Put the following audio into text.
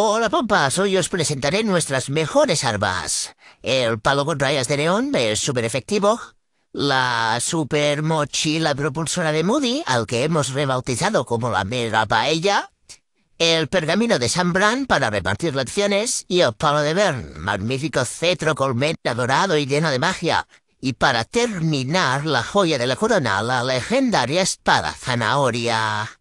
Hola pompas, hoy os presentaré nuestras mejores armas. El palo con rayas de neón es súper efectivo. La super mochila propulsora de Moody, al que hemos rebautizado como la mera paella. El pergamino de San Bran para repartir lecciones. Y el palo de Bern, magnífico cetro colmena dorado y lleno de magia. Y para terminar, la joya de la corona, la legendaria espada zanahoria.